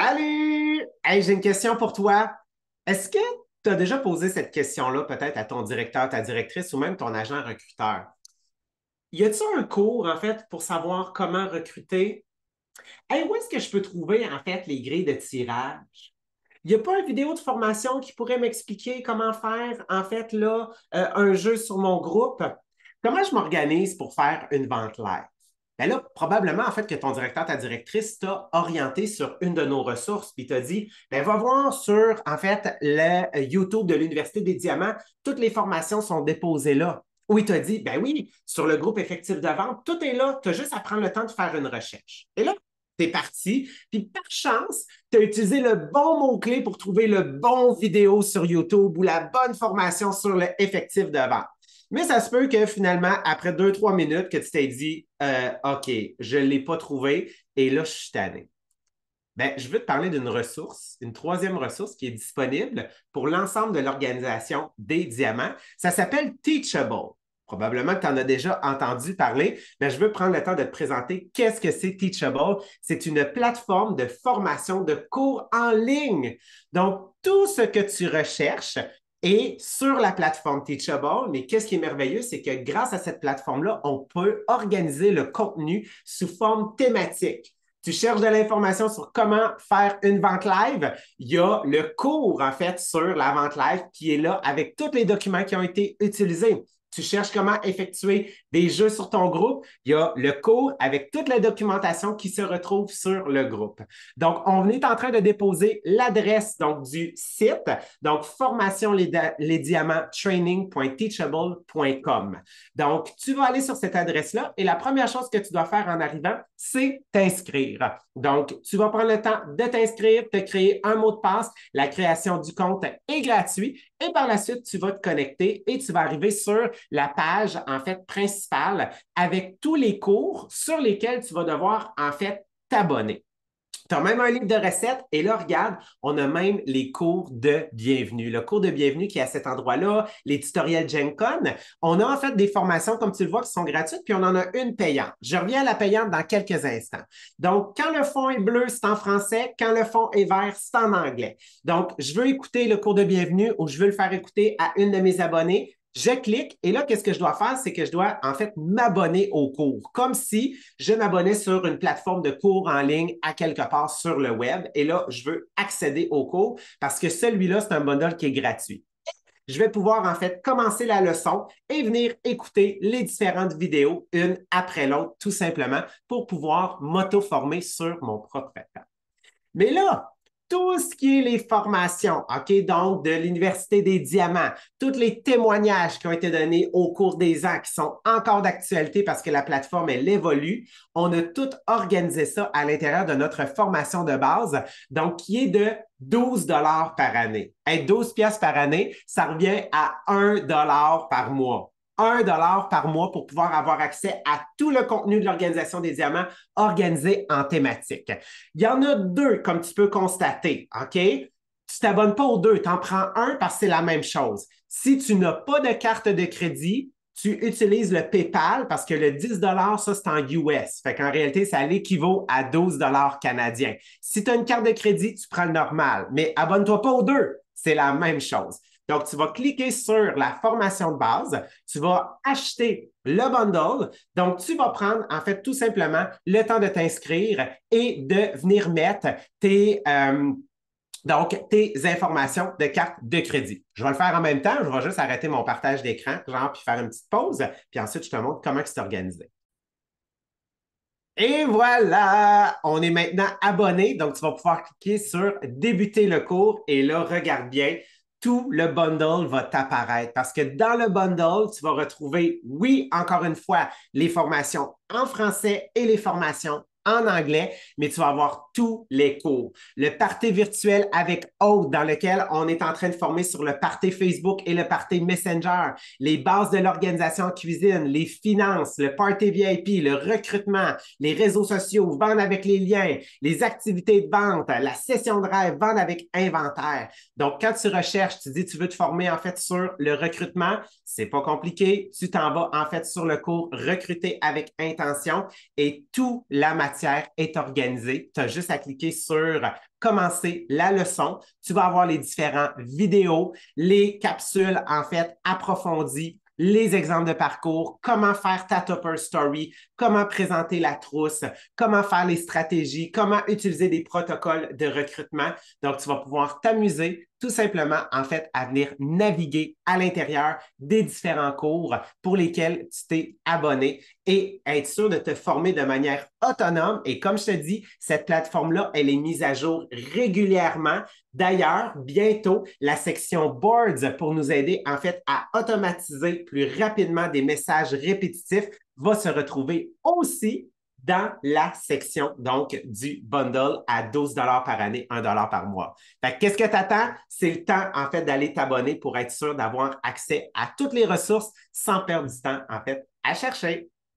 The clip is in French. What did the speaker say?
Salut! j'ai une question pour toi. Est-ce que tu as déjà posé cette question-là peut-être à ton directeur, ta directrice ou même ton agent recruteur? Y a-t-il un cours, en fait, pour savoir comment recruter? Hey, où est-ce que je peux trouver, en fait, les grilles de tirage? Il n'y a pas une vidéo de formation qui pourrait m'expliquer comment faire, en fait, là, euh, un jeu sur mon groupe? Comment je m'organise pour faire une vente live? ben là, probablement, en fait, que ton directeur, ta directrice t'a orienté sur une de nos ressources, puis t'a dit, ben va voir sur, en fait, le euh, YouTube de l'Université des Diamants, toutes les formations sont déposées là. Ou il t'a dit, ben oui, sur le groupe effectif de vente, tout est là, tu as juste à prendre le temps de faire une recherche. Et là, t'es parti, puis par chance, tu utilisé le bon mot-clé pour trouver le bon vidéo sur YouTube ou la bonne formation sur le effectif de vente. Mais ça se peut que finalement, après deux, trois minutes, que tu t'es dit euh, OK, je ne l'ai pas trouvé et là, je suis tanné. Bien, je veux te parler d'une ressource, une troisième ressource qui est disponible pour l'ensemble de l'organisation des diamants. Ça s'appelle Teachable. Probablement que tu en as déjà entendu parler, mais je veux prendre le temps de te présenter qu'est-ce que c'est Teachable. C'est une plateforme de formation de cours en ligne. Donc, tout ce que tu recherches, et sur la plateforme Teachable. Mais qu'est-ce qui est merveilleux, c'est que grâce à cette plateforme-là, on peut organiser le contenu sous forme thématique. Tu cherches de l'information sur comment faire une vente live, il y a le cours en fait sur la vente live qui est là avec tous les documents qui ont été utilisés. Tu cherches comment effectuer des jeux sur ton groupe, il y a le cours avec toute la documentation qui se retrouve sur le groupe. Donc, on est en train de déposer l'adresse donc, du site, donc formation training.teachable.com. Donc, tu vas aller sur cette adresse-là et la première chose que tu dois faire en arrivant, c'est t'inscrire. Donc, tu vas prendre le temps de t'inscrire, te créer un mot de passe. La création du compte est gratuite et par la suite, tu vas te connecter et tu vas arriver sur la page, en fait, principale avec tous les cours sur lesquels tu vas devoir en fait t'abonner. Tu as même un livre de recettes et là, regarde, on a même les cours de bienvenue. Le cours de bienvenue qui est à cet endroit-là, les tutoriels Con, On a en fait des formations, comme tu le vois, qui sont gratuites, puis on en a une payante. Je reviens à la payante dans quelques instants. Donc, quand le fond est bleu, c'est en français. Quand le fond est vert, c'est en anglais. Donc, je veux écouter le cours de bienvenue ou je veux le faire écouter à une de mes abonnées. Je clique et là, qu'est-ce que je dois faire? C'est que je dois en fait m'abonner au cours, comme si je m'abonnais sur une plateforme de cours en ligne à quelque part sur le web. Et là, je veux accéder au cours parce que celui-là, c'est un bundle qui est gratuit. Je vais pouvoir en fait commencer la leçon et venir écouter les différentes vidéos une après l'autre, tout simplement, pour pouvoir m'auto-former sur mon propre temps. Mais là, tout ce qui est les formations, OK, donc de l'Université des Diamants, tous les témoignages qui ont été donnés au cours des ans, qui sont encore d'actualité parce que la plateforme, elle évolue. On a tout organisé ça à l'intérieur de notre formation de base, donc qui est de 12 dollars par année. et 12 pièces par année, ça revient à 1 dollar par mois un dollar par mois pour pouvoir avoir accès à tout le contenu de l'organisation des diamants organisé en thématique. Il y en a deux, comme tu peux constater, OK? Tu t'abonnes pas aux deux, tu en prends un parce que c'est la même chose. Si tu n'as pas de carte de crédit, tu utilises le PayPal parce que le 10 ça, c'est en US. Fait qu'en réalité, ça l'équivaut à 12 canadiens. Si tu as une carte de crédit, tu prends le normal, mais abonne-toi pas aux deux. C'est la même chose. Donc, tu vas cliquer sur la formation de base, tu vas acheter le bundle. Donc, tu vas prendre, en fait, tout simplement le temps de t'inscrire et de venir mettre tes... Euh, donc, tes informations de carte de crédit. Je vais le faire en même temps. Je vais juste arrêter mon partage d'écran, genre, puis faire une petite pause. Puis ensuite, je te montre comment c'est organisé. Et voilà, on est maintenant abonné. Donc, tu vas pouvoir cliquer sur débuter le cours. Et là, regarde bien, tout le bundle va t'apparaître parce que dans le bundle, tu vas retrouver, oui, encore une fois, les formations en français et les formations en anglais, mais tu vas avoir tous les cours. Le party virtuel avec Aude, dans lequel on est en train de former sur le party Facebook et le party Messenger, les bases de l'organisation cuisine, les finances, le party VIP, le recrutement, les réseaux sociaux, vendre avec les liens, les activités de vente, la session de rêve, vendre avec inventaire. Donc, quand tu recherches, tu dis tu veux te former en fait sur le recrutement, c'est pas compliqué. Tu t'en vas en fait sur le cours recruter avec intention et tout la matière est organisée. Tu as juste à cliquer sur commencer la leçon. Tu vas avoir les différentes vidéos, les capsules en fait approfondies, les exemples de parcours, comment faire ta topper story, comment présenter la trousse, comment faire les stratégies, comment utiliser des protocoles de recrutement. Donc, tu vas pouvoir t'amuser tout simplement, en fait, à venir naviguer à l'intérieur des différents cours pour lesquels tu t'es abonné et être sûr de te former de manière autonome. Et comme je te dis, cette plateforme-là, elle est mise à jour régulièrement. D'ailleurs, bientôt, la section Boards pour nous aider, en fait, à automatiser plus rapidement des messages répétitifs va se retrouver aussi dans la section donc du bundle à 12 dollars par année, 1 dollar par mois. qu'est-ce que tu attends C'est le temps en fait d'aller t'abonner pour être sûr d'avoir accès à toutes les ressources sans perdre du temps en fait à chercher.